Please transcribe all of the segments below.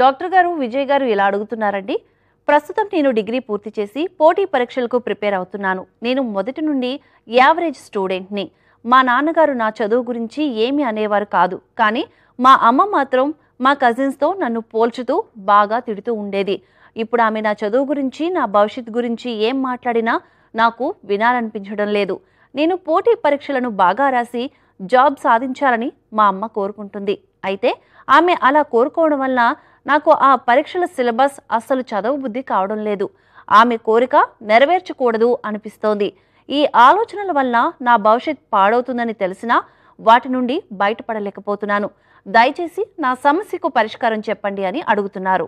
doctor గారు విజయ్ గారు ఇలా అడుగుతున్నారండి ప్రస్తుతం నేను డిగ్రీ పూర్తి చేసి పోటీ పరీక్షలకు ప్రిపేర్ అవుతున్నాను నేను మొదటి నుండి యావరేజ్ స్టూడెంట్ని మా నాన్నగారు నా చదువు గురించి ఏమి అనేవారు కాదు కానీ మా అమ్మ మాత్రం మా కజిన్స్తో నన్ను పోల్చుతూ బాగా తిడుతూ ఉండేది ఇప్పుడు ఆమె నా చదువు గురించి నా భవిష్యత్ గురించి ఏం మాట్లాడినా నాకు వినాలనిపించడం లేదు నేను పోటీ పరీక్షలను బాగా రాసి జాబ్ సాధించాలని మా అమ్మ కోరుకుంటుంది అయితే ఆమె అలా కోరుకోవడం వల్ల నాకు ఆ పరీక్షల సిలబస్ అస్సలు చదవు బుద్ధి కావడం లేదు ఆమె కోరిక నెరవేర్చకూడదు అనిపిస్తోంది ఈ ఆలోచనల వల్ల నా భవిష్యత్ పాడవుతుందని తెలిసినా వాటి నుండి బయటపడలేకపోతున్నాను దయచేసి నా సమస్యకు పరిష్కారం చెప్పండి అని అడుగుతున్నారు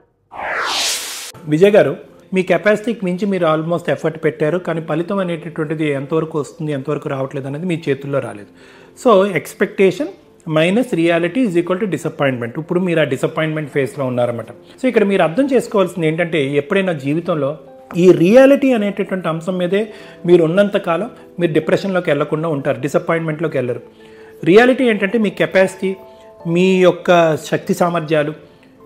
విజయ్ గారు మీ కెపాసిటీకి మించి మీరు ఆల్మోస్ట్ ఎఫర్ట్ పెట్టారు కానీ ఫలితం అనేటటువంటిది ఎంతవరకు వస్తుంది ఎంతవరకు రావట్లేదు అనేది మీ చేతుల్లో రాలేదు so expectation minus reality is equal to disappointment ఇప్పుడు మీరు ఆ డిసప్పాయింట్మెంట్ ఫేస్లో ఉన్నారన్నమాట సో ఇక్కడ మీరు అర్థం చేసుకోవాల్సింది ఏంటంటే ఎప్పుడైనా జీవితంలో ఈ రియాలిటీ అనేటటువంటి అంశం మీదే మీరు ఉన్నంతకాలం మీరు డిప్రెషన్లోకి వెళ్లకుండా ఉంటారు డిసప్పాయింట్మెంట్లోకి వెళ్ళరు రియాలిటీ ఏంటంటే మీ కెపాసిటీ మీ యొక్క శక్తి సామర్థ్యాలు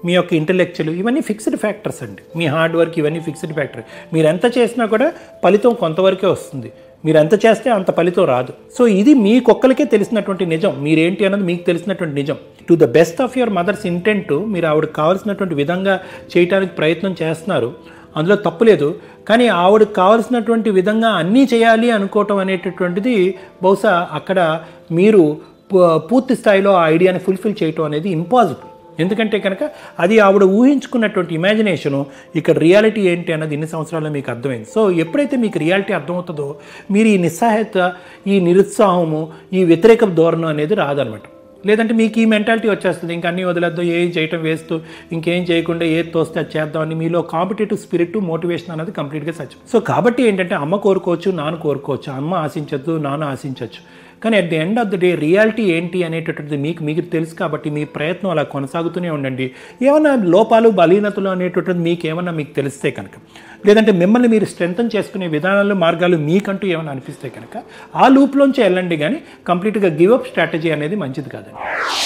మీ యొక్క ఇంటలెక్చువల్ ఇవన్నీ ఫిక్స్డ్ ఫ్యాక్టర్స్ అండి మీ హార్డ్ వర్క్ ఇవన్నీ ఫిక్స్డ్ ఫ్యాక్టర్ మీరు ఎంత చేసినా కూడా ఫలితం కొంతవరకే వస్తుంది మీరు ఎంత చేస్తే అంత ఫలితం రాదు సో ఇది కుక్కలకే తెలిసినటువంటి నిజం మీరేంటి అన్నది మీకు తెలిసినటువంటి నిజం to the best of your mother's intent మీరు ఆవిడకి కావాల్సినటువంటి విధంగా చేయటానికి ప్రయత్నం చేస్తున్నారు అందులో తప్పులేదు కానీ ఆవిడకి కావాల్సినటువంటి విధంగా అన్నీ చేయాలి అనుకోవటం అనేటటువంటిది బహుశా అక్కడ మీరు పూర్తి స్థాయిలో ఆ ఐడియాని ఫుల్ఫిల్ చేయటం అనేది ఇంపాసిబుల్ ఎందుకంటే కనుక అది ఆవిడ ఊహించుకున్నటువంటి ఇమాజినేషను ఇక్కడ రియాలిటీ ఏంటి అన్నది ఇన్ని సంవత్సరాల్లో మీకు అర్థమైంది సో ఎప్పుడైతే మీకు రియాలిటీ అర్థమవుతుందో మీరు ఈ నిస్సహాయత ఈ నిరుత్సాహము ఈ వ్యతిరేక ధోరణం అనేది రాదనమాట లేదంటే మీకు ఈ మెంటాలిటీ వచ్చేస్తుంది ఇంక అన్నీ వదిలేద్దాం ఏం చేయటం వేస్తూ ఇంకేం చేయకుండా ఏది తోస్తే అది చేద్దామని మీలో కాంపిటేటివ్ స్పిరిట్ మోటివేషన్ అనేది కంప్లీట్గా సచ్చు సో కాబట్టి ఏంటంటే అమ్మ కోరుకోవచ్చు నాన్న కోరుకోవచ్చు అమ్మ ఆశించద్దు నాన్న ఆశించవచ్చు కానీ at the end of the day reality ఏంటి అనేటటువంటిది మీకు మీకు తెలుసు కాబట్టి మీ ప్రయత్నం అలా కొనసాగుతూనే ఉండండి ఏమైనా లోపాలు బలీనతలు అనేటటువంటిది మీకు ఏమైనా మీకు తెలిస్తే కనుక లేదంటే మిమ్మల్ని మీరు స్ట్రెంగ్తన్ చేసుకునే విధానాలు మార్గాలు మీకంటూ ఏమైనా అనిపిస్తే కనుక ఆ లూప్లోంచి వెళ్ళండి కానీ కంప్లీట్గా గివ్ అప్ స్ట్రాటజీ అనేది మంచిది కాదండి